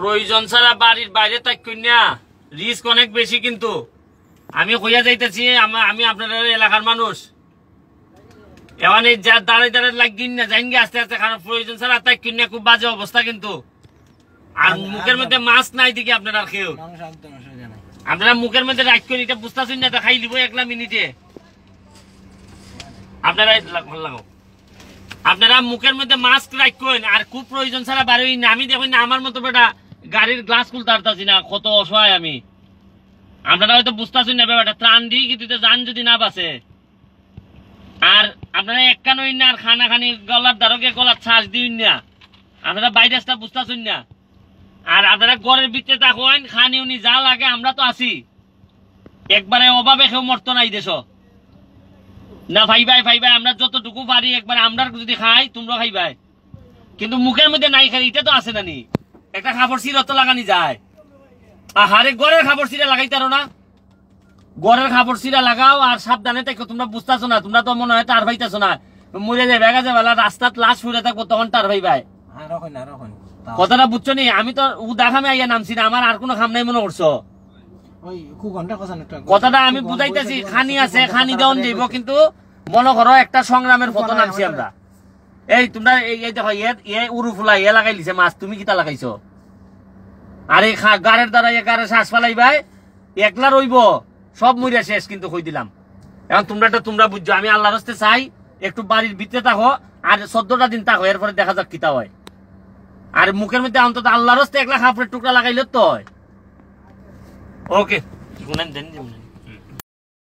প্রয়োজন ছাড়া বাড়ির বাইরে থাকুন না রিস্ক অনেক বেশি কিন্তু আমি কইয়া যাইতেছি আমি আপনাদের এলাকার মানুষ এমন এই যা দাঁড়ায় দাঁড়ায় লাগিন না যাইন আস্তে আস্তে খারাপ প্রয়োজন ছাড়া তাই না খুব বাজে অবস্থা কিন্তু আর আচ্ছা, মুখের মধ্যে মাছ আচ্ছা। নাই দিকে আপনারা কেউ আপনারা মুখের মধ্যে রাখবেন এটা বুঝতেছেন না খাই দিব একলা মিনিটে আপনারা লাগাও আপনারা মুখের মধ্যে মাস্ক করেন আর খুব প্রয়োজন ছাড়া বাড়ি না আমি না আমার মতো বেটা গাড়ির গ্লাস খুলতে না কত অসহায় আমি আপনারা হয়তো বুঝতেছেন না ব্যাপারটা ত্রাণ দিয়ে কি তুই যান যদি না বাসে আর আপনারা একখানোই না আর খানি গলার দ্বারকে গলার ছাঁচ দিন না আপনারা বাইরাসটা বুঝতেছেন না আর আপনারা ঘরের ভিতরে থাকেন খানি উনি যা লাগে আমরা তো আছি একবারে অভাবে কেউ মরত না এই দেশ না ভাই ভাই ভাই ভাই আমরা যতটুকু পারি একবারে আমরা যদি খাই তোমরা খাইবাই কিন্তু মুখের মধ্যে নাই খাই এটা তো আছে না নি একটা খাবর সিরা তো লাগানি যায় আহারে গড়ের খাবর সিরা লাগাইতে না গড়ের খাবর সিরা লাগাও আর সাবধানে থেকে তোমরা বুঝতেছো না তোমরা তো মনে হয় তার ভাইতেছো না মরে যাবে একা যাবে রাস্তার লাশ ফুরে থাকবো তখন তার ভাই ভাই হ্যাঁ, কথাটা বুঝছো নি আমি তো দেখামে আইয়া নামছি না আমার আর কোনো খাম নাই মনে করছো কথাটা আমি বুঝাইতেছি খানি আছে খানি দেওয়ান দিব কিন্তু মনে করো একটা সংগ্রামের পথ নামছি আমরা এই তোমরা এই দেখো ইয়ে- ইয়ে উরু ফুলা ইয়ে লাগাই লিছে মাছ তুমি কিতা লাগাইছো আর এই গাড়ের দ্বারা এ গাড়ে শ্বাস ফালাই ভাই একলা রইব সব মরিয়া শেষ কিন্তু কই দিলাম এখন তোমরা তোমরা বুঝছো আমি আল্লাহর হস্তে চাই একটু বাড়ির ভিতরে থাকো আর চোদ্দটা দিন থাকো এরপরে দেখা যাক কিতা হয় আর মুখের মধ্যে অন্তত আল্লাহর হস্তে একলা খাপড়ের টুকরা লাগাইলে তো ওকে শুনেন দেন